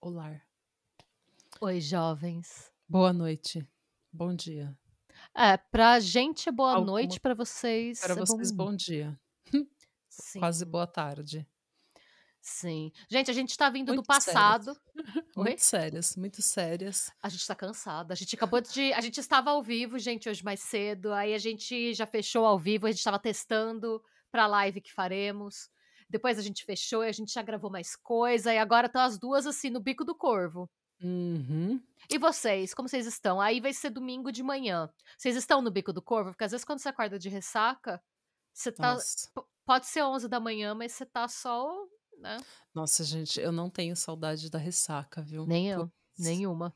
Olá. Oi, jovens. Boa noite. Bom dia. É, pra gente é boa Alguma... noite, para vocês. Para é vocês, bom, bom dia. Sim. Quase boa tarde. Sim. Gente, a gente está vindo muito do passado. Sérias. Muito sérias, muito sérias. A gente está cansada. A gente acabou de. A gente estava ao vivo, gente, hoje mais cedo. Aí a gente já fechou ao vivo, a gente estava testando para a live que faremos. Depois a gente fechou, e a gente já gravou mais coisa. E agora estão as duas assim no bico do corvo. Uhum. E vocês, como vocês estão? Aí vai ser domingo de manhã. Vocês estão no bico do corvo? Porque às vezes quando você acorda de ressaca, você tá. Nossa. Pode ser 11 da manhã, mas você tá só né? Nossa, gente, eu não tenho saudade da ressaca, viu? Nem eu, nenhuma.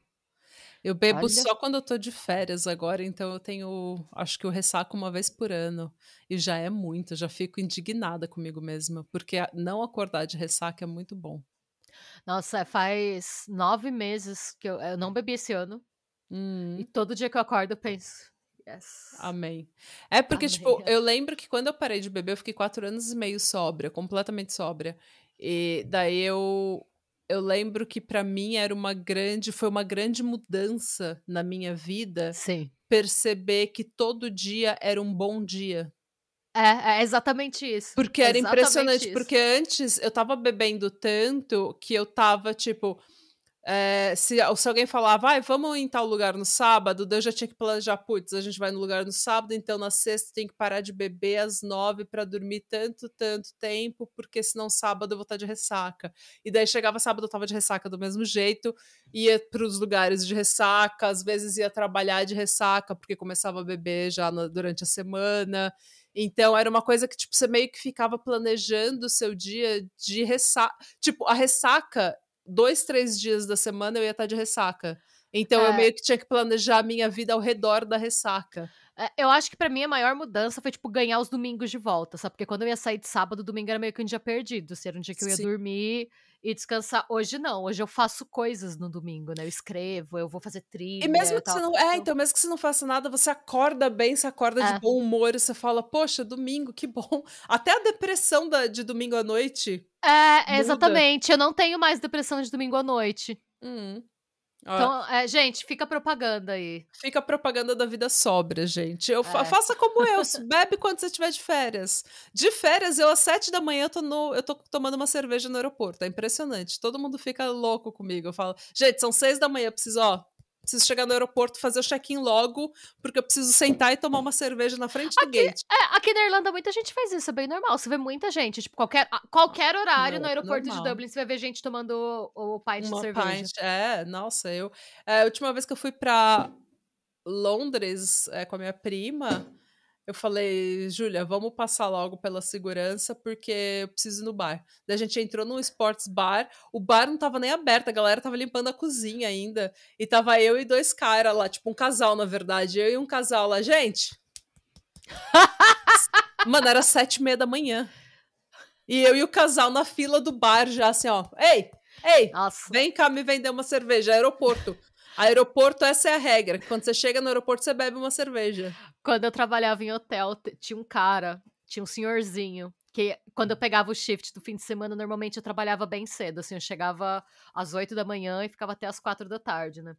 Eu bebo Olha. só quando eu tô de férias agora, então eu tenho, acho que eu ressaco uma vez por ano. E já é muito, já fico indignada comigo mesma, porque não acordar de ressaca é muito bom. Nossa, faz nove meses que eu, eu não bebi esse ano. Hum. E todo dia que eu acordo eu penso, Yes. Amém. É porque, tipo, Amém. tipo, eu lembro que quando eu parei de beber, eu fiquei quatro anos e meio sóbria, completamente sóbria. E daí eu eu lembro que para mim era uma grande, foi uma grande mudança na minha vida. Sim. Perceber que todo dia era um bom dia. É, é exatamente isso. Porque é era impressionante, isso. porque antes eu tava bebendo tanto que eu tava tipo, é, se, se, alguém falava, vai vamos em tal lugar no sábado, eu já tinha que planejar, putz, a gente vai no lugar no sábado, então na sexta tem que parar de beber às nove para dormir tanto, tanto tempo, porque senão sábado eu vou estar tá de ressaca. E daí chegava sábado, eu estava de ressaca do mesmo jeito, ia para os lugares de ressaca, às vezes ia trabalhar de ressaca, porque começava a beber já na, durante a semana. Então era uma coisa que tipo você meio que ficava planejando o seu dia de ressaca, tipo a ressaca dois, três dias da semana eu ia estar tá de ressaca. Então é. eu meio que tinha que planejar a minha vida ao redor da ressaca. É, eu acho que para mim a maior mudança foi, tipo, ganhar os domingos de volta, sabe? Porque quando eu ia sair de sábado, domingo era meio que um dia perdido. Assim, era um dia que eu ia Sim. dormir e descansar. Hoje não, hoje eu faço coisas no domingo, né? Eu escrevo, eu vou fazer trilha. E mesmo que você não. É, então, mesmo que você não faça nada, você acorda bem, você acorda é. de bom humor, e você fala, poxa, domingo, que bom. Até a depressão da, de domingo à noite. É, muda. exatamente. Eu não tenho mais depressão de domingo à noite. Hum. Então, é, gente, fica propaganda aí. Fica propaganda da vida sobra, gente. Eu fa é. faça como eu, bebe quando você estiver de férias. De férias, eu às sete da manhã eu tô, no, eu tô tomando uma cerveja no aeroporto. É impressionante. Todo mundo fica louco comigo. Eu falo, gente, são seis da manhã, eu preciso, ó, preciso chegar no aeroporto, fazer o check-in logo, porque eu preciso sentar e tomar uma cerveja na frente aqui, do gate. É, aqui na Irlanda muita gente faz isso, é bem normal. Você vê muita gente, tipo, qualquer, qualquer horário no, no aeroporto normal. de Dublin, você vai ver gente tomando o, o pint uma de cerveja. Pint, é, nossa, eu... É, a última vez que eu fui pra Londres é, com a minha prima eu falei, Júlia, vamos passar logo pela segurança, porque eu preciso ir no bar. Daí a gente entrou num sports bar, o bar não tava nem aberto, a galera tava limpando a cozinha ainda. E tava eu e dois caras lá, tipo um casal, na verdade. Eu e um casal lá, gente. Mano, era sete e meia da manhã. E eu e o casal na fila do bar já, assim, ó. Ei, ei, Nossa. vem cá me vender uma cerveja, aeroporto. Aeroporto, essa é a regra. Quando você chega no aeroporto, você bebe uma cerveja. Quando eu trabalhava em hotel, tinha um cara, tinha um senhorzinho. Que quando eu pegava o shift do fim de semana, normalmente eu trabalhava bem cedo. Assim, eu chegava às 8 da manhã e ficava até às 4 da tarde, né?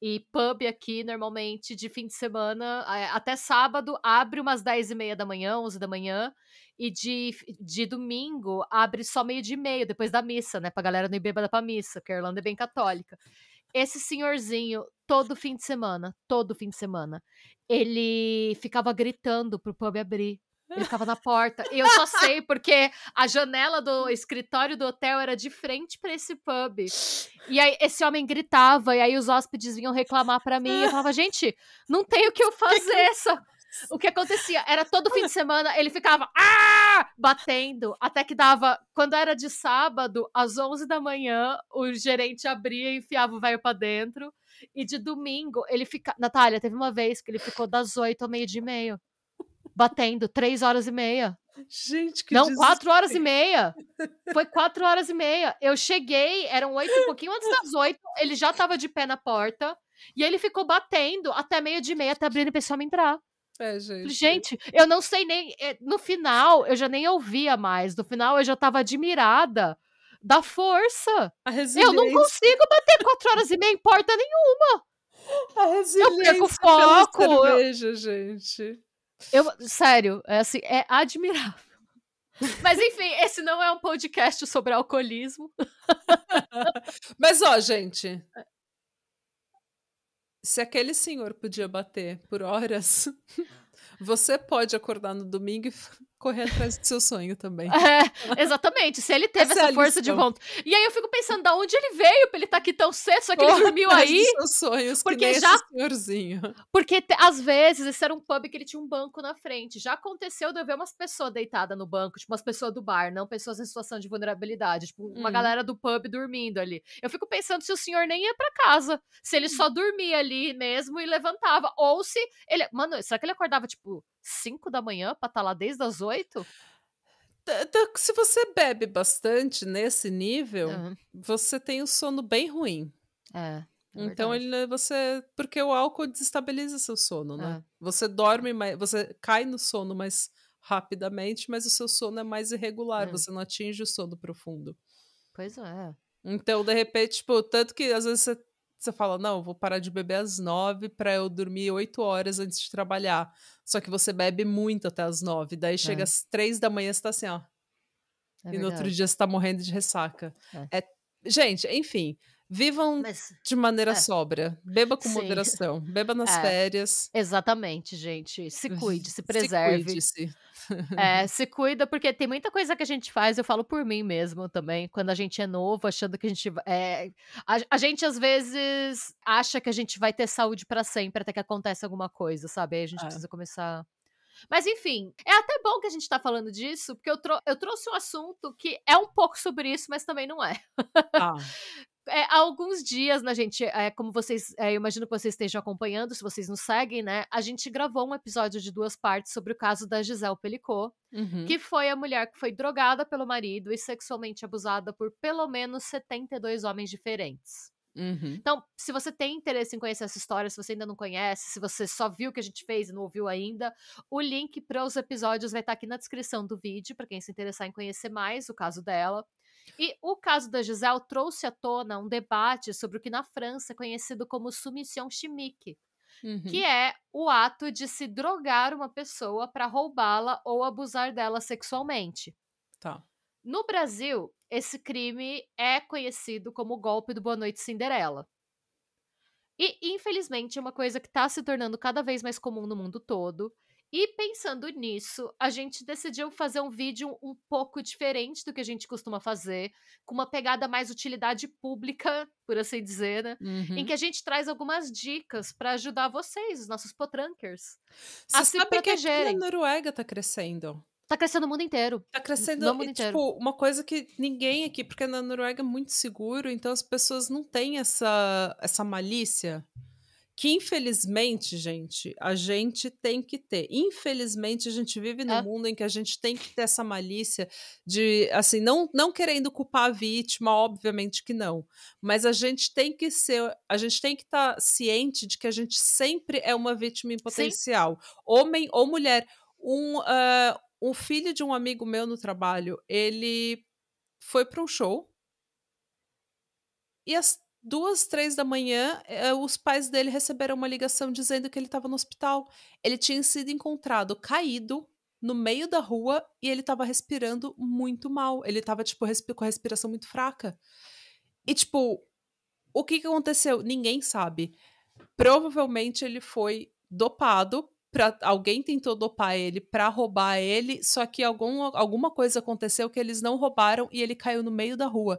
E pub aqui, normalmente, de fim de semana, até sábado, abre umas 10 e meia da manhã, 11 da manhã. E de, de domingo, abre só meio de meio, depois da missa, né? Pra galera não ir bêbada pra missa, porque a Irlanda é bem católica. Esse senhorzinho, todo fim de semana, todo fim de semana, ele ficava gritando pro pub abrir. Ele ficava na porta. E eu só sei porque a janela do escritório do hotel era de frente para esse pub. E aí esse homem gritava, e aí os hóspedes vinham reclamar para mim. eu falava, gente, não tem o que eu fazer. Só, o que acontecia era todo fim de semana ele ficava ah! batendo, até que dava. Quando era de sábado, às 11 da manhã, o gerente abria e enfiava o velho pra dentro. E de domingo, ele fica. Natália, teve uma vez que ele ficou das 8 ao meio-dia e meio. Batendo, 3 horas e meia. Gente, que Não, desespero. quatro horas e meia. Foi quatro horas e meia. Eu cheguei, eram oito, um pouquinho antes das oito. Ele já tava de pé na porta. E ele ficou batendo até meio de meia, até abrir o pessoal me entrar. É, gente. gente. eu não sei nem. Eh, no final, eu já nem ouvia mais. No final, eu já tava admirada da força. eu não consigo bater quatro horas e meia em porta nenhuma. A resiliência eu perco foco. Cerveja, eu... gente. Eu, sério, é assim, é admirável. Mas enfim, esse não é um podcast sobre alcoolismo. Mas ó, gente, é. Se aquele senhor podia bater por horas, você pode acordar no domingo e correr atrás do seu sonho também. É, exatamente. Se ele teve essa, é essa é força de vontade. E aí eu fico pensando, da onde ele veio pra ele estar tá aqui tão cedo? Só que ele dormiu aí. Dos seus sonhos, porque que já. senhorzinho. Porque te... às vezes esse era um pub que ele tinha um banco na frente. Já aconteceu de eu ver umas pessoas deitadas no banco, tipo umas pessoas do bar, não pessoas em situação de vulnerabilidade. Tipo, uma hum. galera do pub dormindo ali. Eu fico pensando se o senhor nem ia para casa. Se ele hum. só dormia ali mesmo e levantava. Ou se ele. Mano, será que ele acordava, tipo, 5 da manhã para estar tá lá desde as 8? Se você bebe bastante nesse nível, uhum. você tem um sono bem ruim. É. é então ele você porque o álcool desestabiliza seu sono, né? É. Você dorme mais, você cai no sono mais rapidamente, mas o seu sono é mais irregular, é. você não atinge o sono profundo. Pois é. Então, de repente, tipo, tanto que às vezes você você fala, não, vou parar de beber às nove para eu dormir oito horas antes de trabalhar. Só que você bebe muito até às nove, daí chega é. às três da manhã, você tá assim, ó. É e verdade. no outro dia você tá morrendo de ressaca. É. é gente, enfim, Vivam Mas, de maneira é. sóbria. Beba com Sim. moderação. Beba nas é. férias. Exatamente, gente. Se uhum, cuide, se preserve. Se, cuide -se. É, se cuida, porque tem muita coisa que a gente faz, eu falo por mim mesmo também, quando a gente é novo, achando que a gente é, a, a gente às vezes acha que a gente vai ter saúde para sempre até que acontece alguma coisa, sabe? Aí a gente é. precisa começar mas enfim, é até bom que a gente está falando disso, porque eu, eu trouxe um assunto que é um pouco sobre isso, mas também não é. Ah. é, há alguns dias, né, gente? É, como vocês. É, eu imagino que vocês estejam acompanhando, se vocês nos seguem, né? A gente gravou um episódio de duas partes sobre o caso da Giselle Pelicot, uhum. que foi a mulher que foi drogada pelo marido e sexualmente abusada por pelo menos 72 homens diferentes. Uhum. Então, se você tem interesse em conhecer essa história, se você ainda não conhece, se você só viu o que a gente fez e não ouviu ainda, o link para os episódios vai estar tá aqui na descrição do vídeo, para quem se interessar em conhecer mais o caso dela. E o caso da Giselle trouxe à tona um debate sobre o que na França é conhecido como submissão chimique, uhum. que é o ato de se drogar uma pessoa para roubá-la ou abusar dela sexualmente. Tá. No Brasil, esse crime é conhecido como golpe do Boa Noite Cinderela. E, infelizmente, é uma coisa que está se tornando cada vez mais comum no mundo todo. E pensando nisso, a gente decidiu fazer um vídeo um pouco diferente do que a gente costuma fazer, com uma pegada mais utilidade pública, por assim dizer, né? Uhum. Em que a gente traz algumas dicas para ajudar vocês, os nossos potrunkers. a se sabe protegerem. Que a Noruega tá crescendo. Tá crescendo o mundo inteiro. Tá crescendo, no é mundo inteiro. tipo, uma coisa que ninguém aqui, porque na Noruega é muito seguro, então as pessoas não têm essa, essa malícia que infelizmente, gente, a gente tem que ter. Infelizmente, a gente vive num é. mundo em que a gente tem que ter essa malícia de, assim, não, não querendo culpar a vítima, obviamente que não, mas a gente tem que ser, a gente tem que estar tá ciente de que a gente sempre é uma vítima em potencial, Sim. homem ou mulher. Um, uh, um filho de um amigo meu no trabalho, ele foi para um show e as duas, três da manhã, eh, os pais dele receberam uma ligação dizendo que ele estava no hospital. Ele tinha sido encontrado caído no meio da rua e ele estava respirando muito mal. Ele estava tipo, com a respiração muito fraca. E, tipo, o que, que aconteceu? Ninguém sabe. Provavelmente ele foi dopado alguém tentou dopar ele para roubar ele, só que algum, alguma coisa aconteceu que eles não roubaram e ele caiu no meio da rua.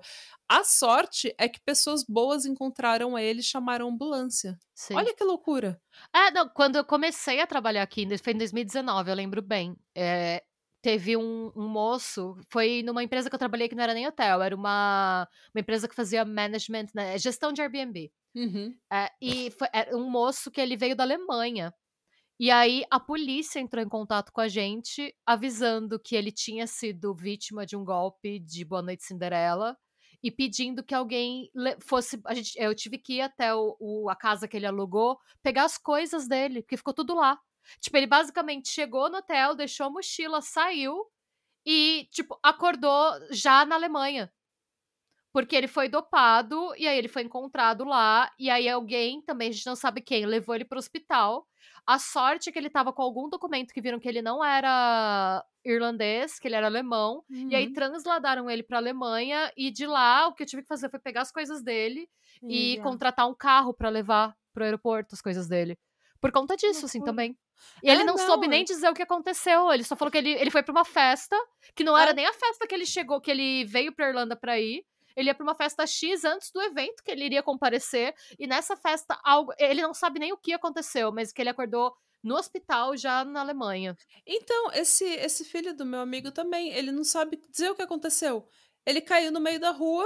A sorte é que pessoas boas encontraram ele e chamaram ambulância. Sim. Olha que loucura. É, não, quando eu comecei a trabalhar aqui, foi em 2019, eu lembro bem. É, teve um, um, moço, foi numa empresa que eu trabalhei que não era nem hotel, era uma, uma empresa que fazia management, né, gestão de Airbnb. Uhum. É, e foi é, um moço que ele veio da Alemanha. E aí a polícia entrou em contato com a gente, avisando que ele tinha sido vítima de um golpe de Boa Noite Cinderela e pedindo que alguém fosse. A gente, eu tive que ir até o, o, a casa que ele alugou pegar as coisas dele, porque ficou tudo lá. Tipo, ele basicamente chegou no hotel, deixou a mochila, saiu e, tipo, acordou já na Alemanha. Porque ele foi dopado e aí ele foi encontrado lá. E aí alguém também, a gente não sabe quem, levou ele para o hospital. A sorte é que ele tava com algum documento que viram que ele não era irlandês, que ele era alemão, uhum. e aí uhum. transladaram ele para Alemanha e de lá o que eu tive que fazer foi pegar as coisas dele Sim, e é. contratar um carro para levar pro aeroporto as coisas dele. Por conta disso, assim, também. E ele ah, não, não soube nem dizer o que aconteceu. Ele só falou que ele, ele foi para uma festa, que não era ah. nem a festa que ele chegou, que ele veio pra Irlanda pra ir. Ele ia para uma festa X antes do evento que ele iria comparecer, e nessa festa algo, ele não sabe nem o que aconteceu, mas que ele acordou no hospital já na Alemanha. Então, esse esse filho do meu amigo também, ele não sabe dizer o que aconteceu. Ele caiu no meio da rua,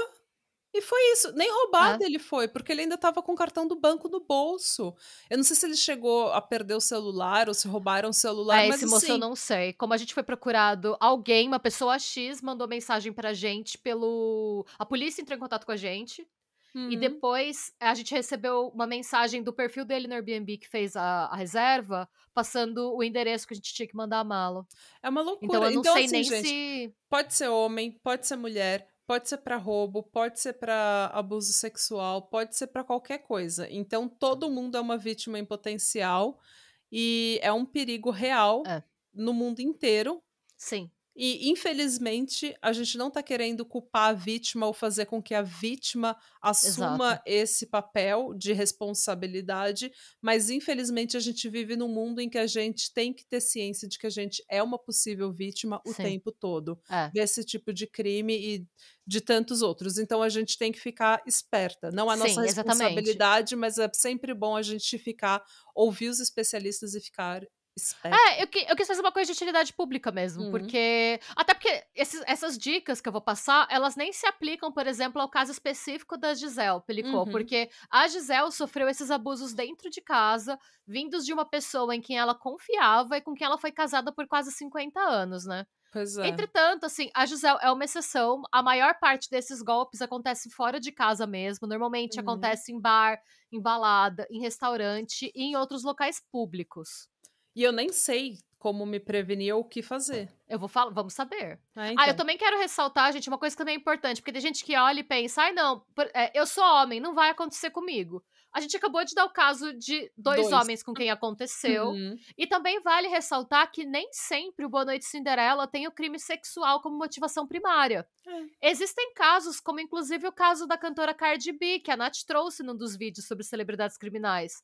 e foi isso. Nem roubado ah. ele foi, porque ele ainda estava com o cartão do banco no bolso. Eu não sei se ele chegou a perder o celular ou se roubaram o celular. É, mas esse moço eu assim não sei. Como a gente foi procurado, alguém, uma pessoa X, mandou mensagem pra gente pelo. A polícia entrou em contato com a gente. Uhum. E depois eh, a gente recebeu uma mensagem do perfil dele no Airbnb que fez a, a reserva, passando o endereço que a gente tinha que mandar a mala. É uma então, loucura. Então eu não então, sei assim, nem gente, se. Pode ser homem, pode ser mulher Pode ser para roubo, pode ser para abuso sexual, pode ser para qualquer coisa. Então todo mundo é uma vítima em potencial e é um perigo real é. no mundo inteiro. Sim. E, infelizmente, a gente não está querendo culpar a vítima ou fazer com que a vítima assuma Exato. esse papel de responsabilidade, mas infelizmente a gente vive num mundo em que a gente tem que ter ciência de que a gente é uma possível vítima o Sim. tempo todo é. desse tipo de crime e de tantos outros. Então a gente tem que ficar esperta. Não a nossa Sim, responsabilidade, mas é sempre bom a gente ficar, ouvir os especialistas e ficar Espero. É, eu, eu, quis fazer uma coisa de utilidade pública mesmo, uhum. porque. Até porque esses, essas dicas que eu vou passar, elas nem se aplicam, por exemplo, ao caso específico da Giselle Pelicot, uhum. porque a Giselle sofreu esses abusos dentro de casa, vindos de uma pessoa em quem ela confiava e com quem ela foi casada por quase 50 anos, né? Pois é. Entretanto, assim, a Giselle é uma exceção. A maior parte desses golpes acontece fora de casa mesmo. Normalmente uhum. acontece em bar, em balada, em restaurante e em outros locais públicos. E eu nem sei como me prevenir ou o que fazer. Eu vou falar, vamos saber. Ah, então. ah, eu então. também quero ressaltar, gente, uma coisa que também é importante, porque tem gente que olha e pensa, ai não, é, eu sou homem, não vai acontecer comigo. A gente acabou de dar o caso de dois, dois. homens com quem aconteceu. Uhum. E também vale ressaltar que nem sempre o Boa Noite Cinderela tem o crime sexual como motivação primária. É. Existem casos, como inclusive o caso da cantora Cardi B, que a Nath trouxe num dos vídeos sobre celebridades criminais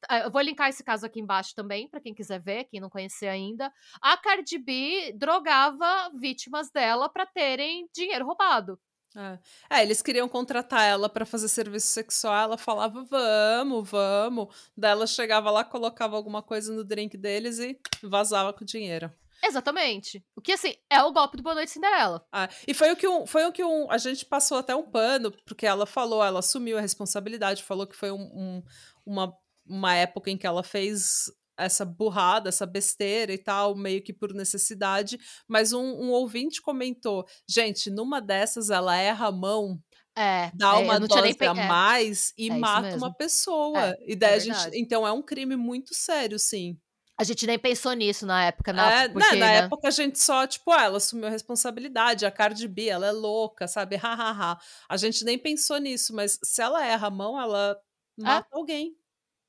Tá, eu vou linkar esse caso aqui embaixo também, para quem quiser ver, quem não conhecer ainda. A Cardi B drogava vítimas dela para terem dinheiro roubado. É. é. eles queriam contratar ela para fazer serviço sexual, ela falava vamos, vamos. Daí ela chegava lá, colocava alguma coisa no drink deles e vazava com o dinheiro. Exatamente. O que, assim, é o golpe do Boa Noite Cinderela. Ah, e foi o que um, foi o que um, a gente passou até um pano, porque ela falou, ela assumiu a responsabilidade, falou que foi um, um uma uma época em que ela fez essa burrada, essa besteira e tal, meio que por necessidade. Mas um, um ouvinte comentou: gente, numa dessas ela erra a mão. É, dá é, uma dose pe... a é. mais e é mata uma pessoa. É, e daí a gente, então é um crime muito sério, sim. A gente nem pensou nisso na época, na, né? é, né, porque, né, na né? época a gente só, tipo, ah, ela assumiu a responsabilidade, a Cardi B, ela é louca, sabe? Ha, ha, ha. A gente nem pensou nisso, mas se ela erra a mão, ela mata alguém.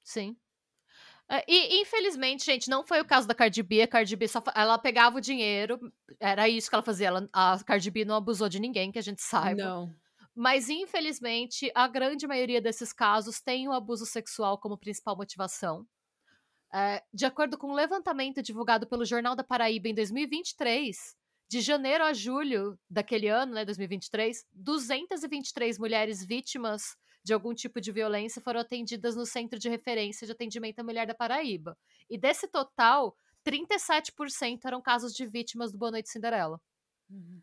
Sim. Ah, e, infelizmente, gente, não foi o caso da Cardi B. A Cardi B só ela pegava o dinheiro, era isso que ela fazia. Ela, a Cardi B não abusou de ninguém, que a gente saiba. Não. Mas, infelizmente, a grande maioria desses casos tem o abuso sexual como principal motivação. Eh, de acordo com um levantamento divulgado pelo Jornal da Paraíba em 2023, de janeiro a julho daquele ano, né, 2023, 223 mulheres vítimas de algum tipo de violência foram atendidas no Centro de Referência de Atendimento à Mulher da Paraíba. E desse total, 37% eram casos de vítimas do Boa Noite Cinderela. Uhum.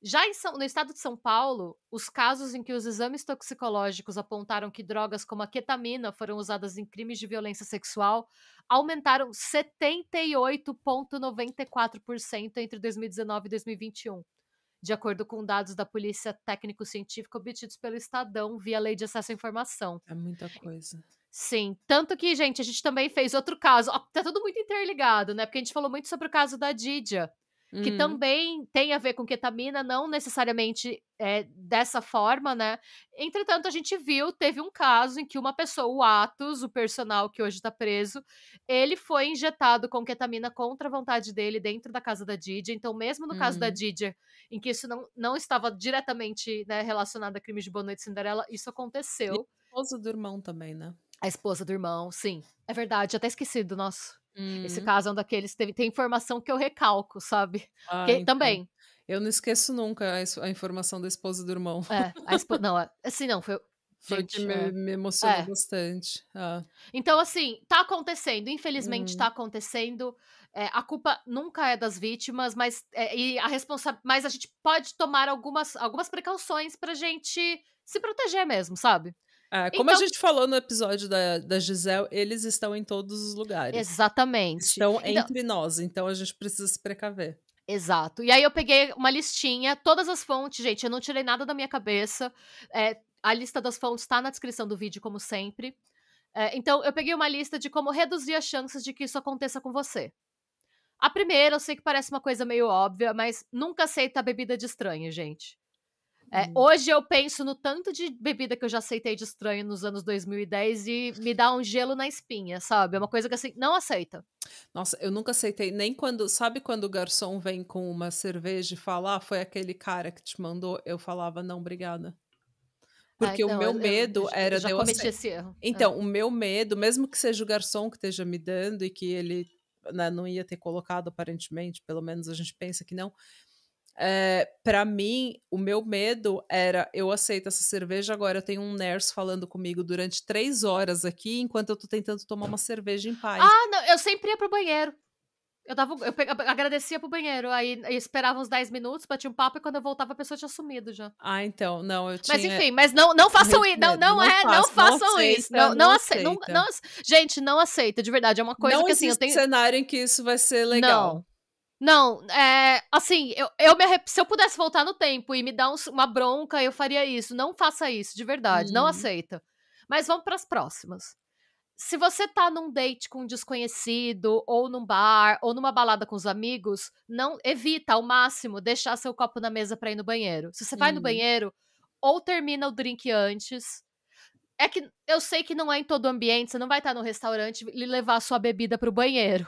Já São, no estado de São Paulo, os casos em que os exames toxicológicos apontaram que drogas como a ketamina foram usadas em crimes de violência sexual aumentaram 78,94% entre 2019 e 2021 de acordo com dados da Polícia Técnico-Científica obtidos pelo Estadão via Lei de Acesso à Informação. É muita coisa. Sim, tanto que, gente, a gente também fez outro caso. Ó, tá tudo muito interligado, né? Porque a gente falou muito sobre o caso da Didia, que uhum. também tem a ver com ketamina, não necessariamente é, dessa forma, né? Entretanto, a gente viu, teve um caso em que uma pessoa, o Atos, o personal que hoje está preso, ele foi injetado com ketamina contra a vontade dele dentro da casa da Didi. Então, mesmo no caso da uhum. Didi, em que isso não, não estava diretamente né, relacionado a crimes de Boa Noite Cinderela, isso aconteceu. E a esposa do irmão também, né? A esposa do irmão, sim. É verdade, até esqueci do nosso. Uhum. Esse caso é um daqueles teve tem informação que eu recalco, sabe? Ah, que, então. Também. Eu não esqueço nunca a, a, informação da esposa do irmão. É, a esposa. não, é, assim, não, foi. Foi gente, que me, é. me emocionou é. bastante. Ah. Então, assim, tá acontecendo, infelizmente tá uhum. tá acontecendo. É, a culpa nunca é das vítimas, mas, é, e a responsa mas a gente pode tomar algumas, algumas precauções pra gente se proteger mesmo, sabe? É, como então, a gente falou no episódio da, da Gisele, eles estão em todos os lugares. Exatamente. Estão então, entre nós, então a gente precisa se precaver. Exato. E aí eu peguei uma listinha, todas as fontes, gente, eu não tirei nada da minha cabeça. É, a lista das fontes está na descrição do vídeo, como sempre. É, então, eu peguei uma lista de como reduzir as chances de que isso aconteça com você. A primeira, eu sei que parece uma coisa meio óbvia, mas nunca aceita bebida de estranho, gente. É, uhum. Hoje eu penso no tanto de bebida que eu já aceitei de estranho nos anos 2010 e me dá um gelo na espinha, sabe? É uma coisa que assim, não aceita. Nossa, eu nunca aceitei, nem quando. Sabe quando o garçom vem com uma cerveja e fala, ah, foi aquele cara que te mandou? Eu falava, não, obrigada. Ah, Porque o então, meu eu, medo eu, eu, era. Já de eu cometi esse erro. É. Então, é. o meu medo, mesmo que seja o garçom que esteja me dando e que ele né, não ia ter colocado, aparentemente, pelo menos a gente pensa que não é, eh, para mim, o meu medo era: eu aceito essa cerveja, agora eu tenho um nurse falando comigo durante três horas aqui, enquanto eu tô tentando tomar uma cerveja em paz. Ah, não, eu sempre ia pro banheiro. Eu, dava, eu agradecia pro banheiro, aí esperava uns 10 minutos, batia um papo e quando eu voltava a pessoa tinha sumido já. Ah, então, não, eu tinha... Mas enfim, mas não, não façam isso, não, não, não é, faço, não façam não isso. Aceita, não, não, aceita. Não, gente, não aceita, de verdade, é uma coisa não que assim... Não existe tenho... cenário em que isso vai ser legal. Não, não, é. Assim, eu, eu me arrep... se eu pudesse voltar no tempo e me dar um, uma bronca, eu faria isso. Não faça isso, de verdade. Hum. Não uhum. aceita. Mas vamos para as próximas. Se você tá num date com um desconhecido, ou num bar, ou numa balada com os amigos, não evita ao máximo deixar seu copo na mesa para ir no banheiro. Se você hum. vai no banheiro, ou termina o drink antes, é que eu sei que não é em todo ambiente, você não vai estar tá no restaurante e levar sua bebida para o banheiro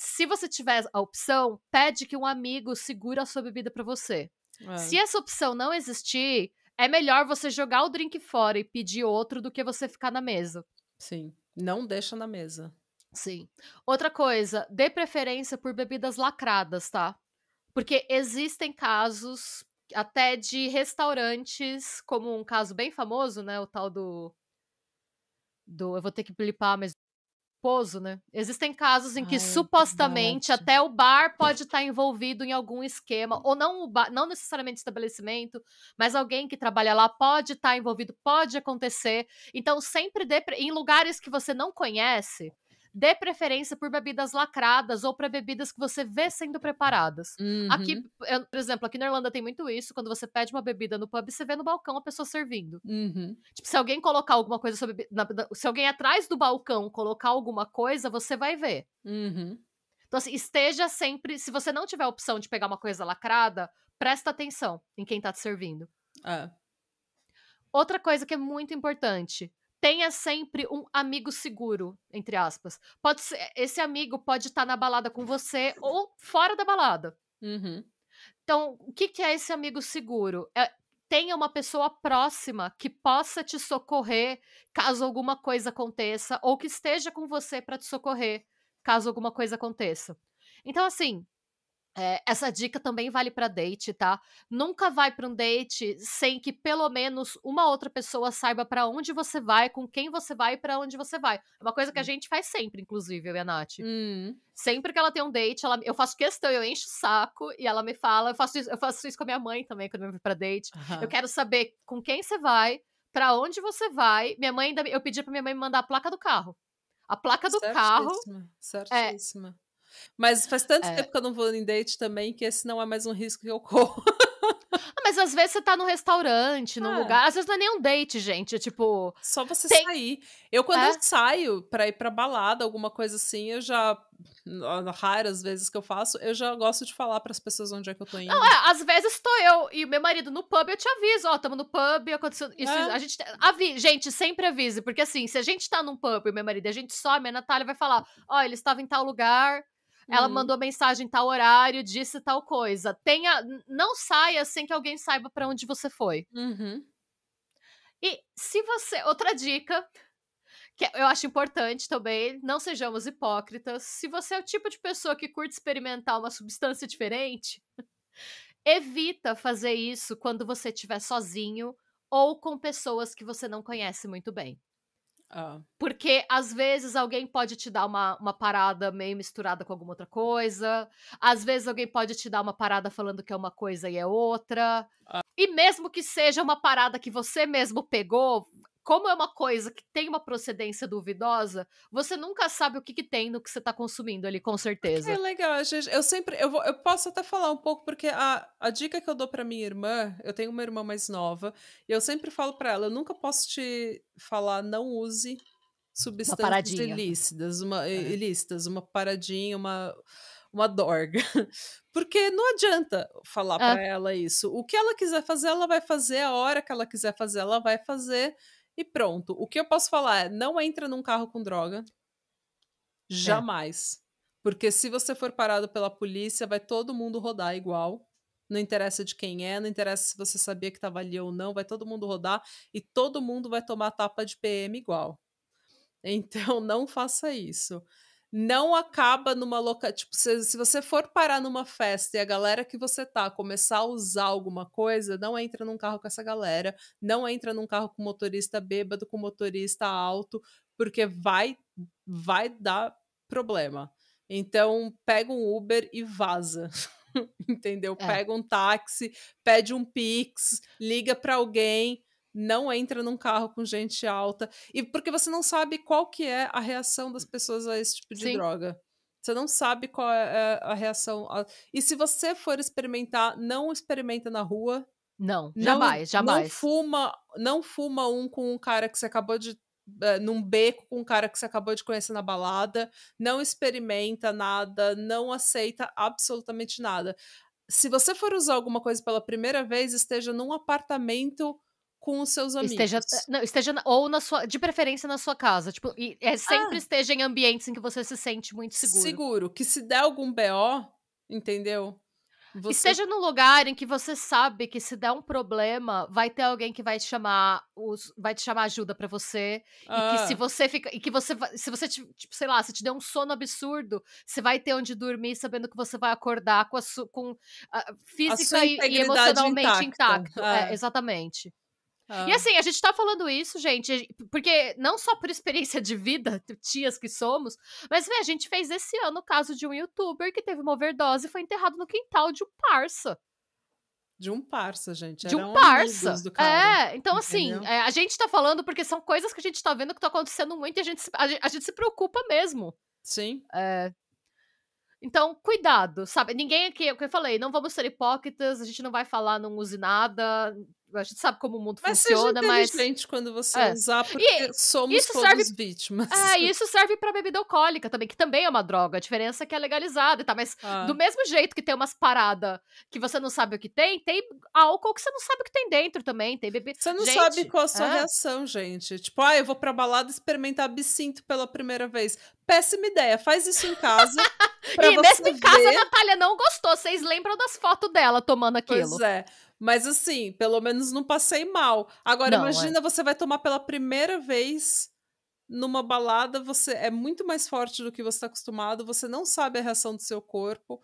se você tiver a opção, pede que um amigo segura a sua bebida para você. É. Se essa opção não existir, é melhor você jogar o drink fora e pedir outro do que você ficar na mesa. Sim. Não deixa na mesa. Sim. Outra coisa, dê preferência por bebidas lacradas, tá? Porque existem casos até de restaurantes, como um caso bem famoso, né? O tal do. do eu vou ter que blipar, mas culposo, né? Existem casos em que Ai, supostamente verdade. até o bar pode estar tá envolvido em algum esquema, ou não o bar, não necessariamente estabelecimento, mas alguém que trabalha lá pode estar tá envolvido, pode acontecer. Então sempre dê, em lugares que você não conhece, dê preferência por bebidas lacradas ou para bebidas que você vê sendo preparadas. Uhum. Aqui, eu, por exemplo, aqui na Irlanda tem muito isso. Quando você pede uma bebida no pub, você vê no balcão a pessoa servindo. Uhum. Tipo, se alguém colocar alguma coisa sobre. Na, se alguém atrás do balcão colocar alguma coisa, você vai ver. Uhum. Então, assim, esteja sempre. Se você não tiver a opção de pegar uma coisa lacrada, presta atenção em quem tá te servindo. É. Outra coisa que é muito importante: tenha sempre um amigo seguro, entre aspas. Pode ser, esse amigo pode estar tá na balada com você ou fora da balada. Uhum. Então, o que, que, é esse amigo seguro? É, tenha uma pessoa próxima que possa te socorrer caso alguma coisa aconteça ou que esteja com você para te socorrer caso alguma coisa aconteça. Então, assim, é, essa dica também vale para date, tá? Nunca vai para um date sem que pelo menos uma outra pessoa saiba para onde você vai, com quem você vai e para onde você vai. É uma coisa que a hum. gente faz sempre, inclusive, eu e a Nath. Hum. Sempre que ela tem um date, ela, eu faço questão, eu encho o saco e ela me fala. Eu faço isso, eu faço isso com a minha mãe também quando eu vou para date. Uhum. Eu quero saber com quem você vai, para onde você vai. Minha mãe ainda, eu pedi para minha mãe me mandar a placa do carro. A placa do certíssima, carro. Certíssima. É, mas faz tanto é. tempo que eu não vou em date também que esse não é mais um risco que eu corro. ah, mas às vezes você tá num restaurante, num é. lugar. Às vezes não é nem um date, gente. É tipo. Só você tem... sair. Eu, quando é? eu saio pra ir pra balada, alguma coisa assim, eu já. Ah, raras vezes que eu faço, eu já gosto de falar para as pessoas onde é que eu tô indo. Não, é, às vezes tô eu e meu marido no pub, eu te aviso, ó, tamo no pub, aconteceu isso. É. A gente. Avi... Gente, sempre avise, porque assim, se a gente tá num pub e meu marido a gente some, a Natália vai falar, ó, ele estava em tal lugar, ela hum. mandou mensagem tal horário, disse tal coisa. Tenha, não saia sem que alguém saiba para onde você foi. Uhum. E se você, outra dica que eu acho importante também, não sejamos hipócritas. Se você é o tipo de pessoa que curte experimentar uma substância diferente, evita fazer isso quando você estiver sozinho ou com pessoas que você não conhece muito bem. Ah. Porque às vezes alguém pode te dar uma, uma parada meio misturada com alguma outra coisa. Às vezes alguém pode te dar uma parada falando que é uma coisa e é outra. Ah. E mesmo que seja uma parada que você mesmo pegou, como é uma coisa que tem uma procedência duvidosa, você nunca sabe o que, que tem no que você está consumindo ali, com certeza. É legal, gente. Eu sempre. Eu, vou, eu posso até falar um pouco, porque a, a dica que eu dou para minha irmã, eu tenho uma irmã mais nova, e eu sempre falo para ela: eu nunca posso te falar, não use substâncias uma ilícitas, uma, é. ilícitas, uma paradinha, uma uma dorga. Porque não adianta falar ah. É. para ela isso. O que ela quiser fazer, ela vai fazer. A hora que ela quiser fazer, ela vai fazer. E pronto. O que eu posso falar é: não entra num carro com droga. É. Jamais. É. Porque se você for parado pela polícia, vai todo mundo rodar igual. Não interessa de quem é, não interessa se você sabia que estava ali ou não, vai todo mundo rodar e todo mundo vai tomar tapa de PM igual. Então não faça isso não acaba numa loca. Tipo, se, se você for parar numa festa e a galera que você tá começar a usar alguma coisa, não entra num carro com essa galera, não entra num carro com motorista bêbado, com motorista alto, porque vai, vai dar problema. Então, pega um Uber e vaza. Entendeu? É. Pega um táxi, pede um Pix, liga para alguém não entra num carro com gente alta. E porque você não sabe qual que é a reação das hum. pessoas a esse tipo de Sim. droga. Você não sabe qual é, é a reação. E se você for experimentar, não experimenta na rua. Não, não jamais, jamais. Não fuma, não fuma um com um cara que você acabou de eh, num beco com um cara que você acabou de conhecer na balada, não experimenta nada, não aceita absolutamente nada. Se você for usar alguma coisa pela primeira vez, esteja num apartamento com os seus amigos. Esteja, eh, não, esteja ou na sua, de preferência na sua casa, tipo, e é sempre ah. esteja em ambientes em que você se sente muito seguro. Seguro, que se der algum BO, entendeu? Você... Esteja num lugar em que você sabe que se der um problema, vai ter alguém que vai te chamar, os, vai te chamar ajuda para você. Ah. E que se ah. você fica, e que você, se você tipo, sei lá, se te der um sono absurdo, você vai ter onde dormir, sabendo que você vai acordar com a, su, com ah, a, física a e, e, emocionalmente intacta. intacto. Ah. É, exatamente. Ah. E assim, a gente tá falando isso, gente, porque não só por experiência de vida, tias que somos, mas vê, a gente fez esse ano o caso de um youtuber que teve uma overdose e foi enterrado no quintal de um parça. De um parça, gente. De um parça. É, então assim, é, a gente tá falando porque são coisas que a gente tá vendo que tá acontecendo muito e a gente se, a, a gente se preocupa mesmo. Sim. É, então, cuidado, sabe? Ninguém aqui, é o que eu falei, não vamos ser hipócritas, a gente não vai falar, não use nada, a gente sabe como o mundo mas funciona, mas... inteligente quando você é. usar porque e, somos isso todos serve... vítimas. É, isso serve para bebida alcoólica também, que também é uma droga. A diferença é que é legalizada e tá, mas ah. do mesmo jeito que tem umas parada que você não sabe o que tem, tem álcool que você não sabe o que tem dentro também, tem bebida. Você não gente, sabe qual a sua é. reação, gente. Tipo, ah, eu vou pra balada experimentar absinto pela primeira vez. Péssima ideia. Faz isso em casa. e mesmo em ver. casa a Natália não gostou. Vocês lembram das fotos dela tomando aquilo? Pois é. Mas assim, pelo menos não passei mal. Agora, não, é. imagina é... você vai tomar pela primeira vez numa balada, você é muito mais forte do que você está acostumado, você não sabe a reação do seu corpo.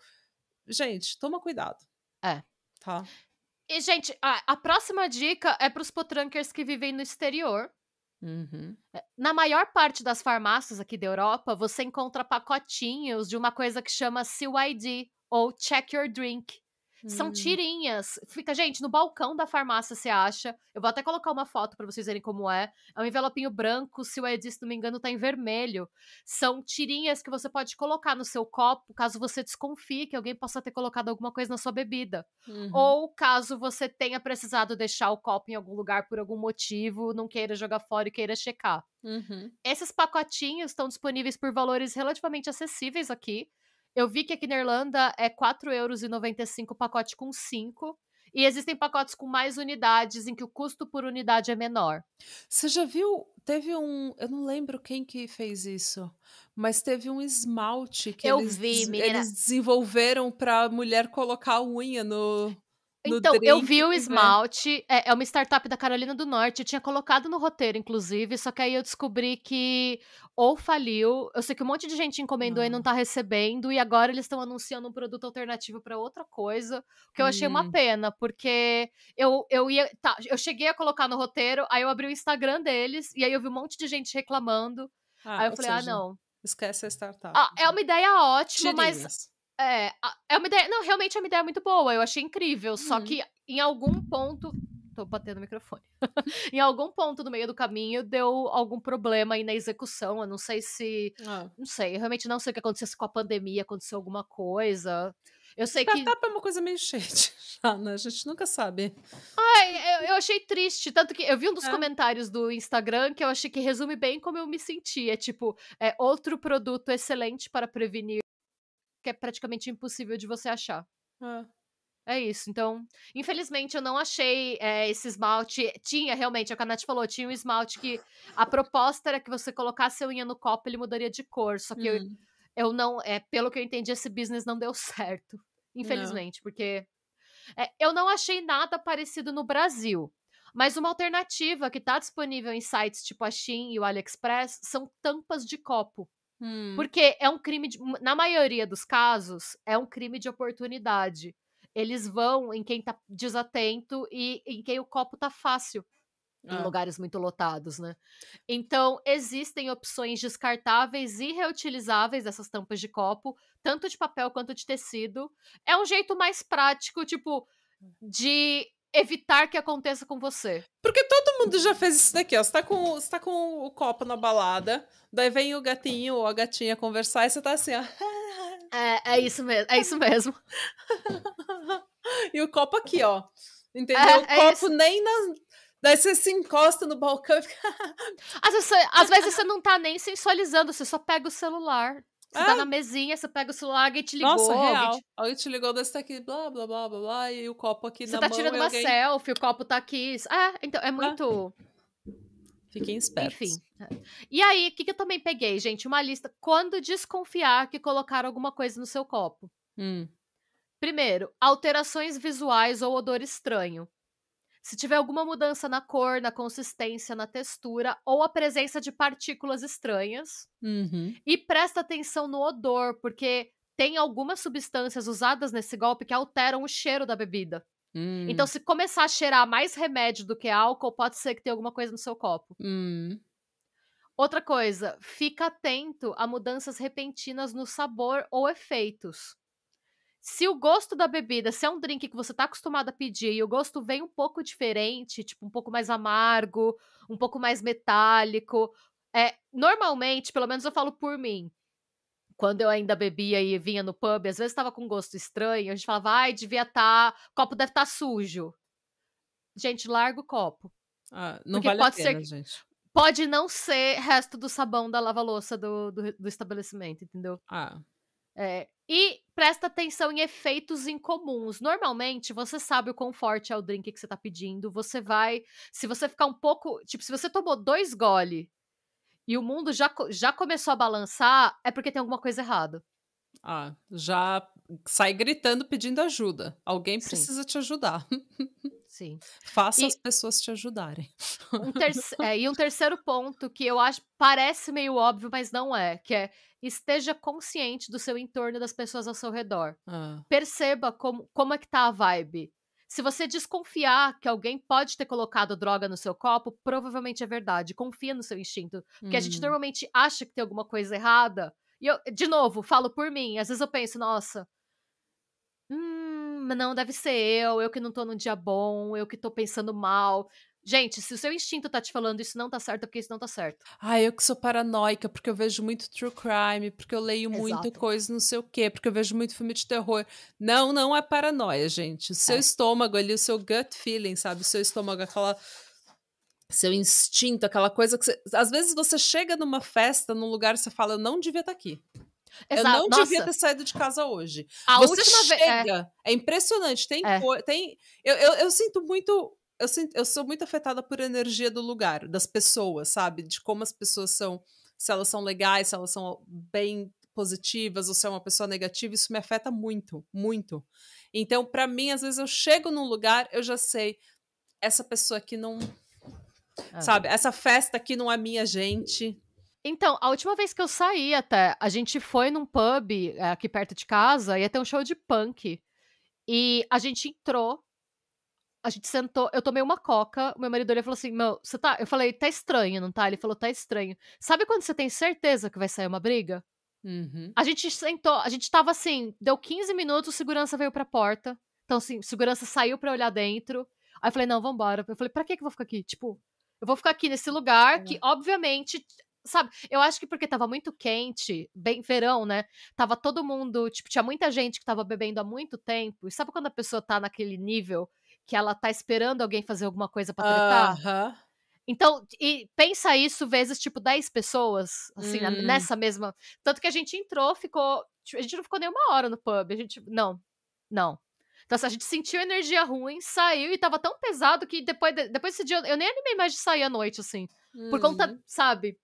Gente, toma cuidado. É. Tá. E, gente, a, a próxima dica é para os potrankers que vivem no exterior. Uhum. É, na maior parte das farmácias aqui da Europa, você encontra pacotinhos de uma coisa que chama CYD, ou Check Your Drink, são hum. tirinhas. Fica, gente, no balcão da farmácia você acha. Eu vou até colocar uma foto para vocês verem como é. É um envelopinho branco, se o Edis, não me engano, tá em vermelho. São tirinhas que você pode colocar no seu copo, caso você desconfie que alguém possa ter colocado alguma coisa na sua bebida. Uhum. Ou caso você tenha precisado deixar o copo em algum lugar por algum motivo, não queira jogar fora e queira checar. Uhum. Esses pacotinhos estão disponíveis por valores relativamente acessíveis aqui. Eu vi que aqui na Irlanda é 4,95 euros o pacote com 5. E existem pacotes com mais unidades em que o custo por unidade é menor. Você já viu? Teve um. Eu não lembro quem que fez isso, mas teve um esmalte que eu eles, vi, eles desenvolveram para mulher colocar a unha no. Então, drink, eu vi o né? esmalte, é, é, uma startup da Carolina do Norte, eu tinha colocado no roteiro, inclusive, só que aí eu descobri que ou faliu, eu sei que um monte de gente encomendou e não ah. tá recebendo, e agora eles estão anunciando um produto alternativo para outra coisa, que eu achei uma hum. pena, porque eu, eu ia, tá, eu cheguei a colocar no roteiro, aí eu abri o Instagram deles, e aí eu vi um monte de gente reclamando, ah, aí eu falei, ah, seja, ah não. Esquece a startup. Ah, é né? uma ideia ótima, Tirinhas. mas é, é uma ideia. Não, realmente é uma ideia muito boa. Eu achei incrível. Uhum. Só que em algum ponto. Tô batendo o microfone. em algum ponto no meio do caminho deu algum problema aí na execução. Eu não sei se. Ah. Não sei. Eu realmente não sei o que aconteceu. com a pandemia aconteceu alguma coisa. Eu sei Startup que. Startup é uma coisa meio cheia de né? A gente nunca sabe. Ai, eu, eu, achei triste. Tanto que eu vi um dos é. comentários do Instagram que eu achei que resume bem como eu me senti. É tipo, é outro produto excelente para prevenir que é praticamente impossível de você achar. Ah. É isso. Então, infelizmente, eu não achei é, esse esmalte. Tinha realmente, é o que a Nath falou, tinha um esmalte que a proposta era que você colocasse a unha no copo, ele mudaria de cor. Só que eu, hum. eu não, é, pelo que eu entendi, esse business não deu certo. Infelizmente, não. porque é, eu não achei nada parecido no Brasil. Mas uma alternativa que está disponível em sites tipo a Shein e o AliExpress são tampas de copo. Hum. Porque é um crime, de, na maioria dos casos, é um crime de oportunidade. Eles vão em quem tá desatento e em quem o copo tá fácil. Ah. Em lugares muito lotados, né? Então, existem opções descartáveis e reutilizáveis dessas tampas de copo, tanto de papel quanto de tecido. É um jeito mais prático, tipo, de evitar que aconteça com você. Porque todo mundo já uhum. fez isso daqui, ó. Você tá com, você tá com o copo na balada, daí vem o gatinho ou a gatinha conversar e você tá assim, ó. É, é isso mesmo, é isso mesmo. e o copo aqui, ó. É, Entendeu? É, o copo é nem na. Daí você se encosta no balcão e fica. às, vezes, às vezes você não tá nem sensualizando, você só pega o celular. Você tá ah. tá na mesinha, você pega o celular, alguém te ligou. Nossa, real. Alguém te, alguém te ligou desse tá aqui, blá, blá, blá, blá, blá, e o copo aqui você na tá mão. Você tá tirando uma selfie, o copo tá aqui. Ah, então, é ah. muito... Ah. Fiquem espertos. Enfim. É. E aí, o que, que, eu também peguei, gente? Uma lista. Quando desconfiar que colocaram alguma coisa no seu copo. Hum. Primeiro, alterações visuais ou odor estranho. Se tiver alguma mudança na cor, na consistência, na textura ou a presença de partículas estranhas. Uhum. E presta atenção no odor, porque tem algumas substâncias usadas nesse golpe que alteram o cheiro da bebida. Então, hum. se começar a cheirar mais remédio do que álcool, pode ser que tenha alguma coisa no seu copo. Hum. Outra coisa, fica atento a mudanças repentinas no sabor ou efeitos se o gosto da bebida, se é um drink que você tá acostumado a pedir e o gosto vem um pouco diferente, tipo um pouco mais amargo, um pouco mais metálico, é, normalmente, pelo menos eu falo por mim, quando eu ainda bebia e vinha no pub, às vezes tava com gosto estranho, a gente falava, ai, devia estar. Tá... copo deve estar tá sujo. Gente, larga o copo. Ah, não Porque vale pode a pena, ser... gente. Pode não ser resto do sabão da lava-louça do, do, do, estabelecimento, entendeu? Ah. É, e presta atenção em efeitos incomuns. Normalmente, você sabe o quão forte é o drink que você tá pedindo. Você vai. Se você ficar um pouco. Tipo, se você tomou dois gole e o mundo já, já começou a balançar, é porque tem alguma coisa errada. Ah, já sai gritando pedindo ajuda. Alguém precisa Sim. te ajudar. Sim. Faça e, as pessoas te ajudarem. Um é, e um terceiro ponto que eu acho parece meio óbvio, mas não é, que é esteja consciente do seu entorno e das pessoas ao seu redor. Ah. Perceba como, como é que tá a vibe. Se você desconfiar que alguém pode ter colocado droga no seu copo, provavelmente é verdade. Confia no seu instinto. Porque hum. a gente uhum. normalmente acha que tem alguma coisa errada. E eu, de novo, falo por mim. Às vezes eu penso, nossa. Hum, não, deve ser eu, eu que não tô num dia bom, eu que tô pensando mal. Gente, se o seu instinto tá te falando isso não tá certo, é porque isso não tá certo. Ah, eu que sou paranoica, porque eu vejo muito true crime, porque eu leio Exato. muito coisa não sei o quê, porque eu vejo muito filme de terror. Não, não é paranoia, gente. O seu é. estômago ali, o seu gut feeling, sabe? O seu estômago, aquela seu instinto, aquela coisa que você... às vezes você chega numa festa, num lugar, você fala, eu não devia estar tá aqui. Exato. Eu não Nossa. devia ter saído de casa hoje. A Você é. chega, vez, é... é... impressionante. Tem, é. Cor, tem eu, eu, eu sinto muito eu, sinto, eu sou muito afetada por energia do lugar, das pessoas, sabe? De como as pessoas são, se elas são legais, se elas são bem positivas ou se é uma pessoa negativa, isso me afeta muito, muito. Então, para mim, às vezes eu chego num lugar, eu já sei, essa pessoa aqui não. Ah. Sabe? Essa festa aqui não é minha gente. Então, a última vez que eu saí até, a gente foi num pub eh, aqui perto de casa, ia ter um show de punk. E a gente entrou, a gente sentou, eu tomei uma coca, meu marido olhou e falou assim: Meu, você tá. Eu falei, tá estranho, não tá? Ele falou, tá estranho. Sabe quando você tem certeza que vai sair uma briga? Uhum. A gente sentou, a gente tava assim, deu 15 minutos, segurança veio pra porta. Então, assim, segurança saiu pra olhar dentro. Aí eu falei, não, vambora. Eu falei, pra que que eu vou ficar aqui? Tipo, eu vou ficar aqui nesse lugar que, é. obviamente, sabe? Eu acho que porque tava muito quente, bem verão, né? Tava todo mundo, tipo, tinha muita gente que tava bebendo há muito tempo. E sabe quando a pessoa tá naquele nível que ela tá esperando alguém fazer alguma coisa pra tratar? Uh -huh. Então, e pensa isso vezes, tipo, 10 pessoas, assim, hum. nessa mesma. Tanto que a gente entrou, ficou. Tipo, a gente não ficou nem uma hora no pub. A gente. Não. Não. Então, assim, a gente sentiu energia ruim, saiu e tava tão pesado que depois, depois desse dia eu nem animei mais de sair à noite, assim. Por conta, uhum. sabe?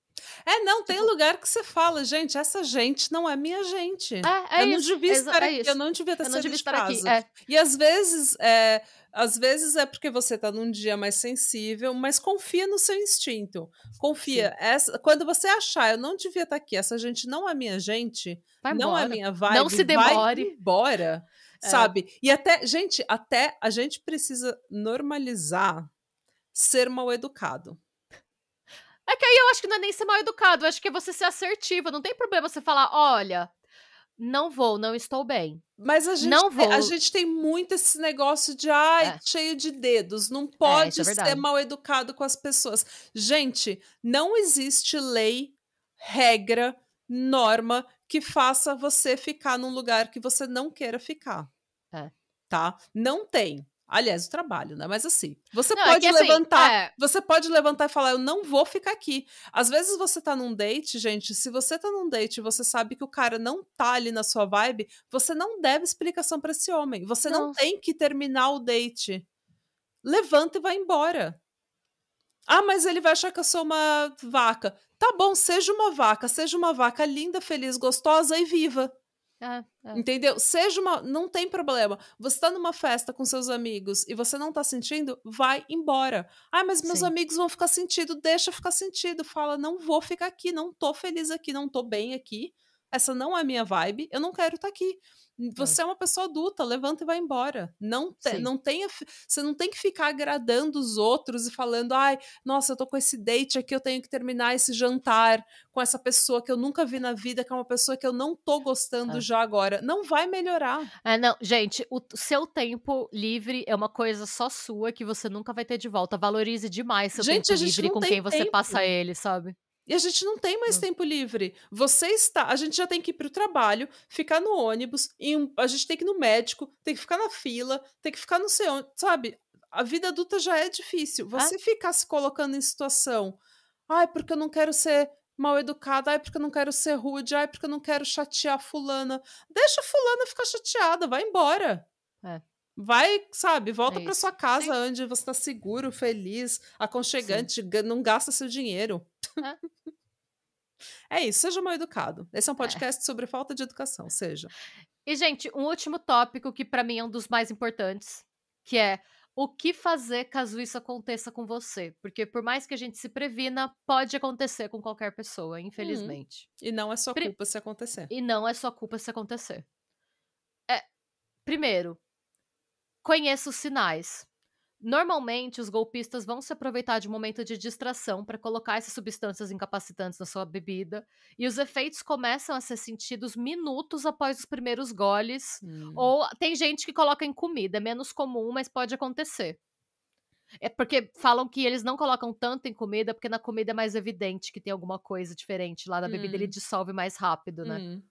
É, não, tem tipo lugar que você fala, gente, essa gente não é minha gente. É, é eu, é isso, não devia estar é aqui, isso. eu não devia estar eu devia estar casa. aqui. É. E às vezes, é, às vezes é porque você está num dia mais sensível, mas confia no seu instinto. Confia. Essa, quando você achar, eu não devia estar aqui, essa gente não é minha gente, vai não é embora. é minha vibe, não se demore. vai embora. Sabe? E até, gente, até a gente precisa normalizar ser mal educado. É que aí eu acho que não é nem ser mal educado, eu acho que é você ser assertiva. Não tem problema você falar, olha, não vou, não estou bem. Mas a gente, não tem, vou. a gente tem muito esse negócio de ai, é. cheio de dedos. Não é, é pode é, é ser mal educado com as pessoas. Gente, não existe lei, regra, norma que faça você ficar num lugar que você não queira ficar. É. Tá? Não tem. Aliás, o trabalho, né? Mas assim, você não, é pode é levantar. Assim, é... Você pode levantar e falar, eu não vou ficar aqui. Às vezes você tá num date, gente. Se você tá num date e você sabe que o cara não tá ali na sua vibe, você não deve explicação para esse homem. Você não. não tem que terminar o date. Levanta e vai embora. Ah, mas ele vai achar que eu sou uma vaca. Tá bom, seja uma vaca, seja uma vaca linda, feliz, gostosa e viva. É, é. Entendeu? Seja uma. Não tem problema. Você tá numa festa com seus amigos e você não tá sentindo, vai embora. Ah, mas meus Sim. amigos vão ficar sentido, deixa ficar sentido. Fala, não vou ficar aqui, não tô feliz aqui, não tô bem aqui essa não é a minha vibe, eu não quero estar tá aqui. É. Você é. uma pessoa adulta, levanta e vai embora. Não, te, não tenha, você não tem que ficar agradando os outros e falando, ai, nossa, eu tô com esse date aqui, eu tenho que terminar esse jantar com essa pessoa que eu nunca vi na vida, que é uma pessoa que eu não tô gostando é. já agora. Não vai melhorar. É, não, gente, o seu tempo livre é uma coisa só sua que você nunca vai ter de volta. Valorize demais seu gente, tempo livre com quem tempo. você passa ele, sabe? E a gente não tem mais hum. tempo livre. Você está. A gente já tem que ir para o trabalho, ficar no ônibus, um, a gente tem que ir no médico, tem que ficar na fila, tem que ficar não sei onde, sabe? A vida adulta já é difícil. Ah. Você ah. ficar se colocando em situação. Ai, porque eu não quero ser mal educada, ai, porque eu não quero ser rude, ai, porque eu não quero chatear fulana. Deixa fulana ficar chateada, vai embora. É. Vai, sabe, volta é para sua casa Sim. onde você está seguro, feliz, aconchegante, não gasta seu dinheiro. É. é. isso, seja mal educado. Esse é um é. podcast é. sobre falta de educação, seja. E gente, um último tópico que para mim é um dos mais importantes, que é o que fazer caso isso aconteça com você, porque por mais que a gente se previna, pode acontecer com qualquer pessoa, uhum. infelizmente. E não é sua Pri... culpa se acontecer. E não é sua culpa se acontecer. É... Primeiro, Conheça os sinais. Normalmente, os golpistas vão se aproveitar de um momento de distração para colocar essas substâncias incapacitantes na sua bebida, e os efeitos começam a ser sentidos minutos após os primeiros goles. Hum. Ou tem gente que coloca em comida, é menos comum, mas pode acontecer. É porque falam que eles não colocam tanto em comida, porque na comida é mais evidente que tem alguma coisa diferente. Lá na hum. bebida ele hum. dissolve mais rápido, né? Hum.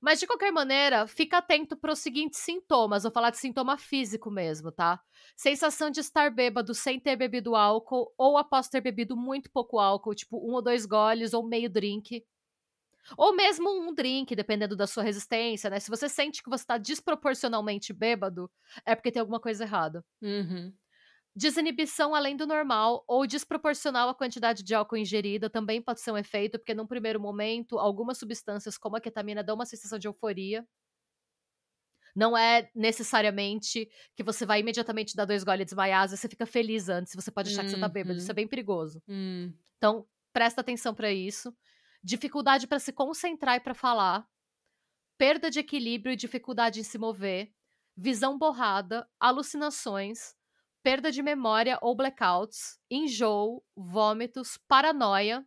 Mas de qualquer maneira, fica atento para os seguintes sintomas. Vou falar de sintoma físico mesmo, tá? Sensação de estar bêbado sem ter bebido álcool ou após ter bebido muito pouco álcool, tipo um ou dois goles ou meio drink. Ou mesmo um drink, dependendo da sua resistência, né? Se você sente que você está desproporcionalmente bêbado, é porque tem alguma coisa errada. Uhum. Desinibição além do normal ou desproporcional à quantidade de álcool ingerida também pode ser um efeito, porque num primeiro momento, algumas substâncias, como a ketamina, dão uma sensação de euforia. Não é necessariamente que você vai imediatamente dar dois goles e desmaiar, você fica feliz antes, você pode achar que você tá bêbado, isso é uhum. bem perigoso. Hum. Então, presta atenção para isso. Dificuldade para se concentrar e para falar, perda de equilíbrio e dificuldade em se mover, visão borrada, alucinações, perda de memória ou blackouts, enjoo, vômitos, paranoia,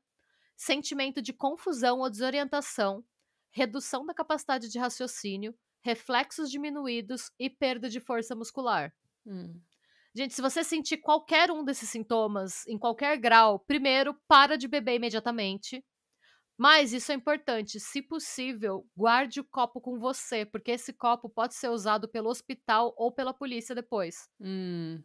sentimento de confusão ou desorientação, redução da capacidade de raciocínio, reflexos diminuídos e perda de força muscular. Hum. Gente, se você sentir qualquer um desses sintomas em qualquer grau, primeiro para de beber imediatamente. Mas isso é importante, se possível, guarde o copo com você, porque esse copo pode ser usado pelo hospital ou pela polícia depois. Hum.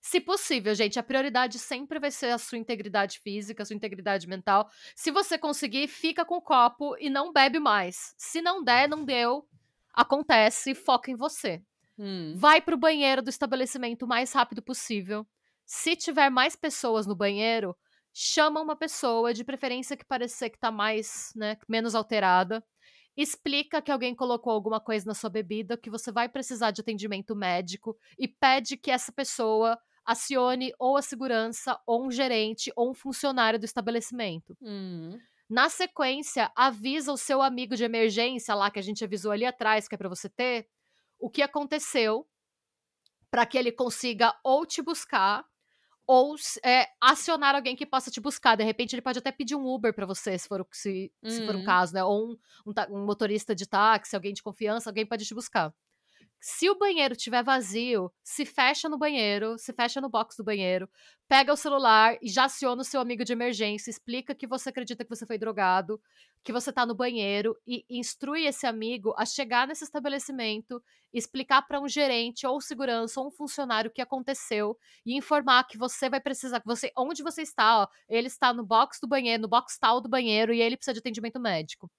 Se possível, gente, a prioridade sempre vai ser a sua integridade física, a sua integridade mental. Se você conseguir, fica com o copo e não bebe mais. Se não der, não uhum. deu. Acontece, foca em você. Hum. Vai pro banheiro do estabelecimento o mais rápido possível. Se tiver mais pessoas no banheiro, chama uma pessoa, de preferência que parecer que tá mais, né, menos alterada. Explica que alguém colocou alguma coisa na sua bebida, que você vai precisar de atendimento médico e pede que essa pessoa acione ou a segurança, ou um gerente, ou um funcionário do estabelecimento. Hum. Na sequência, avisa o seu amigo de emergência lá que a gente avisou ali atrás, que é para você ter, o que aconteceu, para que ele consiga ou te buscar ou é, acionar alguém que possa te buscar. De repente, ele pode até pedir um Uber para você, se for, se, uhum. se for o uhum. caso, né? Ou um, um, um, motorista de táxi, alguém de confiança, alguém pode te buscar. Se o banheiro tiver vazio, se fecha no banheiro, se fecha no box do banheiro, pega o celular e já aciona o seu amigo de emergência, explica que você acredita que você foi drogado, que você tá no banheiro e instrui esse amigo a chegar nesse estabelecimento, explicar para um gerente ou segurança ou um funcionário o que aconteceu e informar que você vai precisar, que você onde você está, ó, ele está no box do banheiro, no box tal do banheiro e ele precisa de atendimento médico.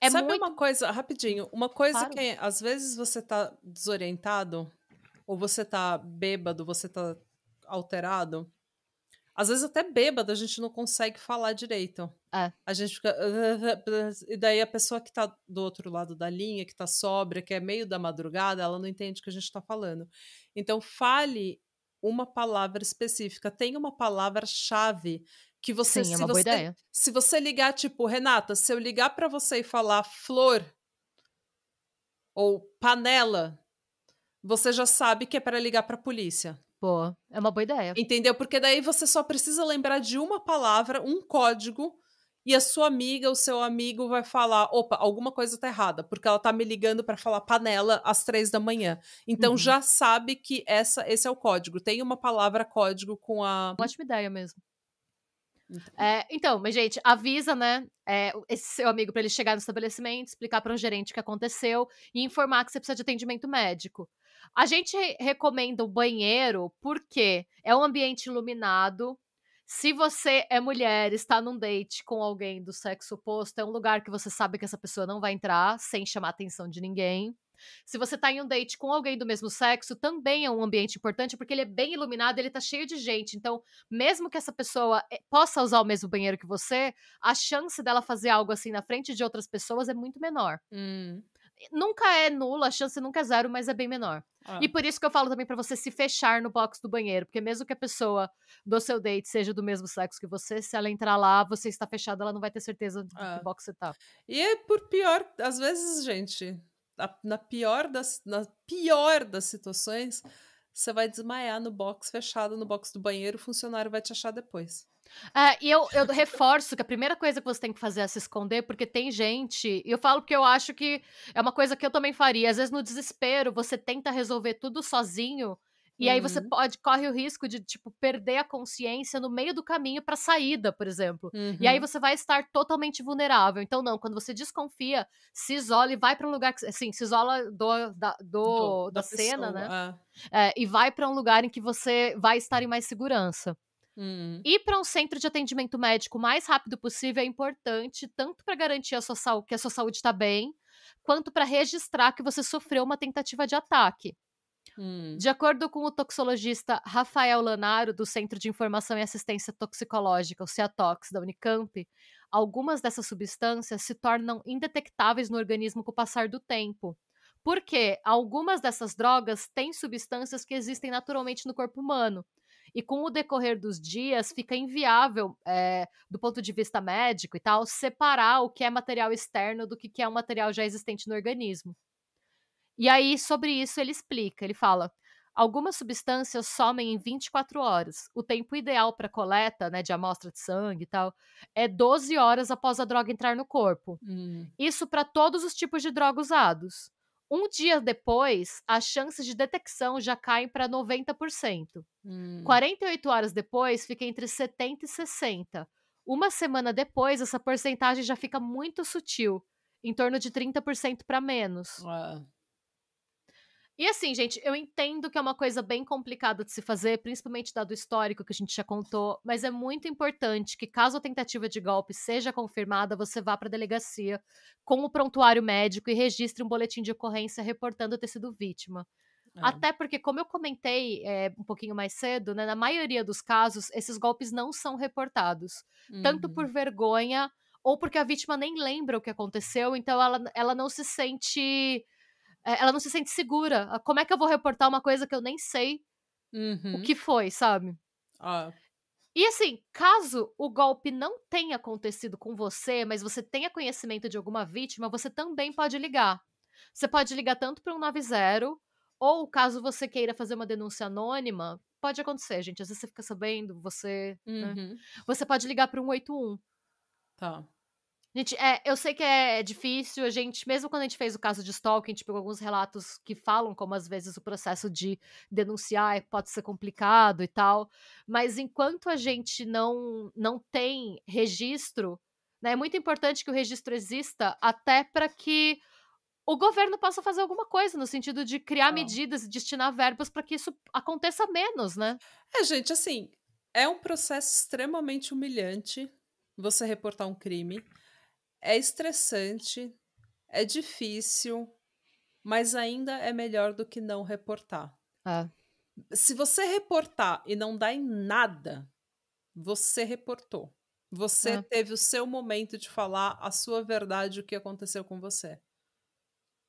É Sabe muito... uma coisa, rapidinho, uma coisa claro. que às vezes você tá desorientado, ou você tá bêbado, você tá alterado. Às vezes até bêbado a gente não consegue falar direito. É. A gente fica. E daí a pessoa que tá do outro lado da linha, que tá sóbria, que é meio da madrugada, ela não entende o que a gente tá falando. Então fale uma palavra específica, tem uma palavra-chave que você, Sim, é uma boa ideia. Se você ligar, tipo, Renata, se eu ligar para você e falar flor ou panela, você já sabe que é para ligar para polícia. Boa, é uma boa ideia. Entendeu? Porque daí você só precisa lembrar de uma palavra, um código, e a sua amiga, o seu amigo vai falar: opa, alguma coisa tá errada, porque ela tá me ligando para falar panela às três da manhã. Então uhum. já sabe que essa, esse é o código. Tem uma palavra código com a. Uma ótima ideia mesmo. É, então, mas gente, avisa, né, é, esse seu amigo para ele chegar no estabelecimento, explicar para o gerente o que aconteceu e informar que você precisa de atendimento médico. A gente recomenda o banheiro porque é um ambiente iluminado. Se você é mulher, está num date com alguém do sexo oposto, é um lugar que você sabe que essa pessoa não vai entrar sem chamar a atenção de ninguém. Se você está em um date com alguém do mesmo sexo, também é um ambiente importante, porque ele é bem iluminado, ele está cheio de gente. Então, mesmo que essa pessoa eh, possa usar o mesmo banheiro que você, a chance dela fazer algo assim na frente de outras pessoas é muito menor. Hum. Nunca é nula, a chance nunca é zero, mas é bem menor. Ah. E por isso que eu falo também para você se fechar no box do banheiro, porque mesmo que a pessoa do seu date seja do mesmo sexo que você, se ela entrar lá, você está fechada, ela não vai ter certeza de é. que box você tá. E é por pior, às vezes, gente, a, na, pior das, na pior das situações, você vai desmaiar no box fechado, no box do banheiro, o funcionário vai te achar depois. É, e eu, eu reforço que a primeira coisa que você tem que fazer é se esconder, porque tem gente. E eu falo porque eu acho que é uma coisa que eu também faria. Às vezes, no desespero, você tenta resolver tudo sozinho e uhum. aí você uhum. pode corre o risco de tipo perder a consciência no meio do caminho para saída, por exemplo. Uhum. E aí uhum. você vai estar totalmente vulnerável. Então não, quando você desconfia, se isola e vai para um lugar que assim, se isola do da, do, do da, da pessoa, cena, né? É. é, e vai para um lugar em que você vai estar em mais segurança. Hum. Ir para um centro de atendimento médico o mais rápido possível é importante, tanto para garantir a sua que a sua saúde está bem, quanto para registrar que você sofreu uma tentativa de ataque. Hum. De acordo com o toxologista Rafael Lanaro, do Centro de Informação e Assistência Toxicológica, o CEATOX, da Unicamp, algumas dessas substâncias se tornam indetectáveis no organismo com o passar do tempo. Porque algumas dessas drogas têm substâncias que existem naturalmente no corpo humano. E com o decorrer dos dias, fica inviável, é, do ponto de vista médico e tal, separar o que é material externo do que é um material já existente no organismo. E aí, sobre isso, ele explica: ele fala. Algumas substâncias somem em 24 horas. O tempo ideal para coleta, né, de amostra de sangue e tal, é 12 horas após a droga entrar no corpo. Hum. Isso para todos os tipos de droga usados. Um dia depois, as chances de detecção já caem para 90%. Hum. 48 horas depois, fica entre 70% e 60%. Uma semana depois, essa porcentagem já fica muito sutil, em torno de 30% para menos. Ué. E assim, gente, eu entendo que é uma coisa bem complicada de se fazer, principalmente dado o histórico que a gente já contou, mas é muito importante que, caso a tentativa de golpe seja confirmada, você vá para a delegacia com o prontuário médico e registre um boletim de ocorrência reportando ter sido vítima. É. Até porque, como eu comentei é, um pouquinho mais cedo, né, na maioria dos casos, esses golpes não são reportados. Uhum. Tanto por uhum. vergonha ou porque a vítima nem lembra o que aconteceu, então ela, ela não se sente é, ela não se sente segura. Ah, como é que eu vou reportar uma coisa que eu nem sei uhum. o que foi, sabe? Ah. E assim, caso o golpe não tenha acontecido com você, mas você tenha conhecimento de alguma vítima, você também pode ligar. Você pode ligar tanto para um 90, ou caso você queira fazer uma denúncia anônima, pode acontecer, gente. Às vezes você fica sabendo, você. Né? Uhum. Né? Você pode ligar para um 81. Tá. Gente, é, eu sei que é, é difícil, a gente, mesmo quando a gente fez o caso de stalking, a gente pegou alguns relatos que falam como às vezes o processo de denunciar é, pode ser complicado e tal, mas enquanto a gente não não tem registro, né, é muito importante que o registro exista até para que o governo possa fazer alguma coisa no sentido de criar não. medidas e destinar verbas para que isso aconteça menos, né? É, gente, assim, é um processo extremamente humilhante você reportar um crime é estressante, é difícil, mas ainda é melhor do que não reportar. Ah. Se você reportar e não dá em nada, você reportou. Você ah. teve o seu momento de falar a sua verdade, o que aconteceu com você.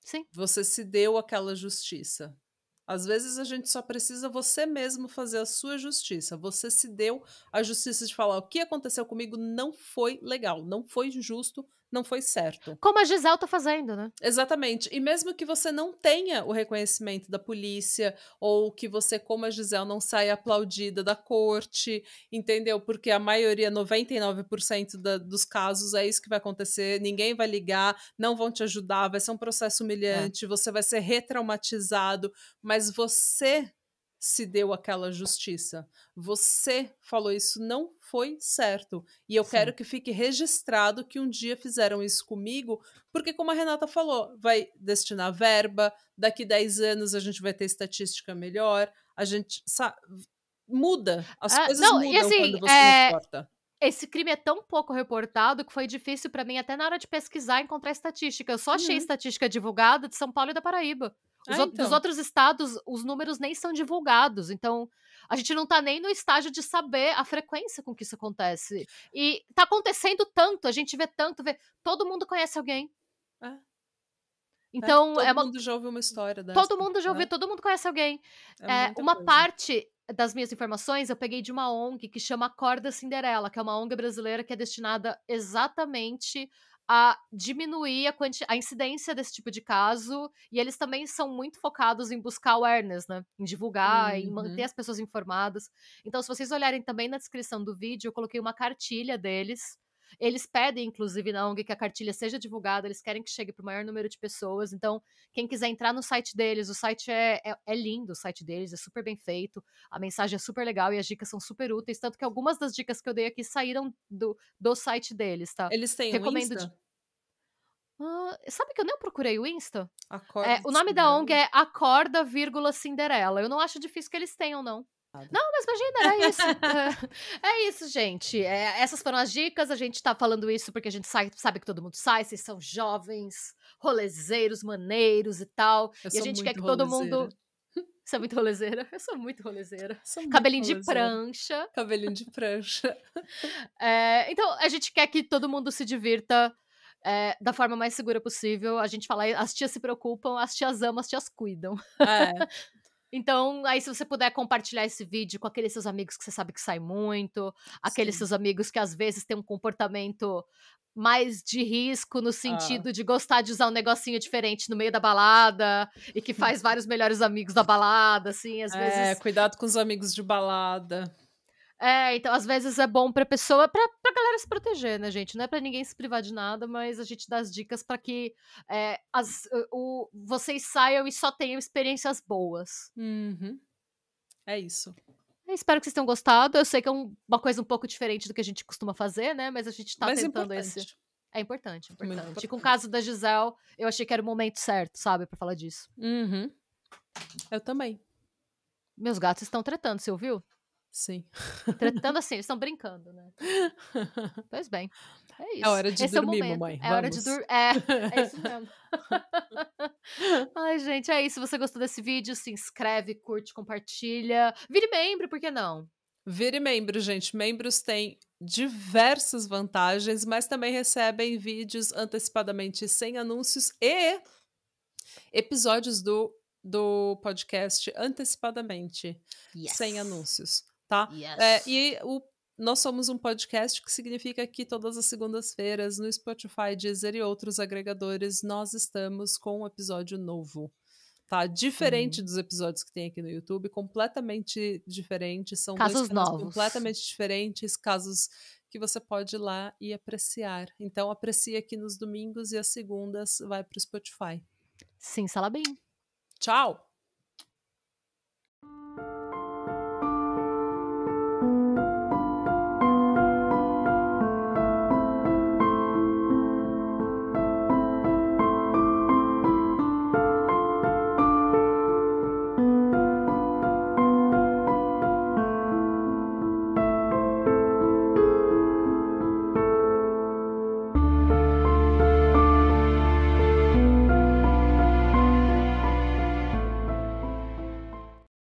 Sim. Você se deu aquela justiça. Às vezes a gente só precisa você mesmo fazer a sua justiça. Você se deu a justiça de falar o que aconteceu comigo não foi legal, não foi justo, não foi certo. Como a Gisele tá fazendo, né? Exatamente. E mesmo que você não tenha o reconhecimento da polícia, ou que você, como a Gisele, não saia aplaudida da corte, entendeu? Porque a maioria, 99% da, dos casos, é isso que vai acontecer. Ninguém vai ligar, não vão te ajudar, vai ser um processo é. humilhante, é. você vai ser retraumatizado, mas você se deu aquela justiça. Você falou isso não foi certo. E eu Sim. quero que fique registrado que um dia fizeram isso comigo, porque, como a Renata falou, vai destinar verba, daqui 10 anos a gente vai ter estatística melhor, a gente sabe, muda, as ah, coisas não, mudam e assim, quando você é... importa esse crime é tão pouco reportado que foi difícil para mim até na hora de pesquisar encontrar estatística. Eu só achei uhum. estatística divulgada de São Paulo e da Paraíba. Os ah, então. Dos outros estados, os números nem são divulgados. Então, a gente não tá nem no estágio de saber a frequência com que isso acontece. E tá acontecendo tanto, a gente vê tanto, vê. Todo mundo conhece alguém. É. é então, é, todo é uma... mundo já ouviu uma história dessa. Todo mundo já né? ouviu, todo mundo conhece alguém. É, é uma coisa. parte das minhas informações eu peguei de uma ONG que chama Corda Cinderela, que é uma ONG brasileira que é destinada exatamente a diminuir a, a, incidência desse tipo de caso. E eles também são muito focados em buscar awareness, né? Em divulgar, uhum. em manter uhum. as pessoas informadas. Então, se vocês olharem também na descrição do vídeo, eu coloquei uma cartilha deles eles pedem, inclusive, na ONG que a cartilha seja divulgada, eles querem que chegue para o maior número de pessoas. Então, quem quiser entrar no site deles, o site é, é, é, lindo, o site deles é super bem feito, a mensagem é super legal e as dicas são super úteis. Tanto que algumas das dicas que eu dei aqui saíram do, do site deles, tá? Eles têm Recomendo um Insta? De... Ah, sabe que eu nem procurei o Insta? Acorda, é, o nome da ONG é Acorda, vírgula Cinderela. Eu não acho difícil que eles tenham, não. Não, mas imagina, é isso. É, é isso, gente. É, essas foram as dicas. A gente tá falando isso porque a gente sai, sabe que todo mundo sai, vocês são jovens, rolezeiros, maneiros e tal. Eu e a gente quer que rolezeira. todo mundo. Você é muito rolezeira? Eu sou muito rolezeira. Sou muito Cabelinho rolezeira. de prancha. Cabelinho de prancha. é, então, a gente quer que todo mundo se divirta é, da forma mais segura possível. A gente fala, as tias se preocupam, as tias amam, as tias cuidam. É. Então, aí se você puder compartilhar esse vídeo com aqueles seus amigos que você sabe que sai muito, aqueles Sim. seus amigos que às vezes têm um comportamento mais de risco no ah. sentido ah. de gostar de usar um negocinho diferente no meio da balada e que faz vários melhores amigos da balada, assim, às é, vezes. É, cuidado com os amigos de balada. É, então às vezes é bom pra pessoa, pra, pra galera se proteger, né, gente? Não é pra ninguém se privar de nada, mas a gente dá as dicas para que é, as, o, vocês saiam e só tenham experiências boas. Uhum. É isso. espero que vocês tenham gostado. Eu sei que é um, uma coisa um pouco diferente do que a gente costuma fazer, né? Mas a gente tá mas é tentando esse. É importante, é, é importante. importante. E com o caso da Gisele, eu achei que era o momento certo, sabe, para falar disso. Uhum. Eu também. Meus gatos estão tratando, você ouviu? Sim. Tratando assim, eles estão brincando, né? pois bem. É, é isso. É hora de Esse é dormir, é mamãe. É hora de dormir. É, é isso mesmo. Ai, gente, é isso. Se você gostou desse vídeo, se inscreve, curte, compartilha. Vire membro, por que não? Vire membro, gente. Membros têm diversas vantagens, mas também recebem vídeos antecipadamente sem anúncios e episódios do, do podcast antecipadamente, yes. sem anúncios tá? É, yes. É, e o, nós somos um podcast que significa que todas as segundas-feiras no Spotify, Deezer e outros agregadores nós estamos com um episódio novo. Tá, diferente hum. dos episódios que tem aqui no YouTube, completamente diferente. São casos novos. completamente diferentes, casos que você pode ir lá e apreciar. Então, aprecie aqui nos domingos e as segundas vai para o Spotify. Sim, sala bem Tchau!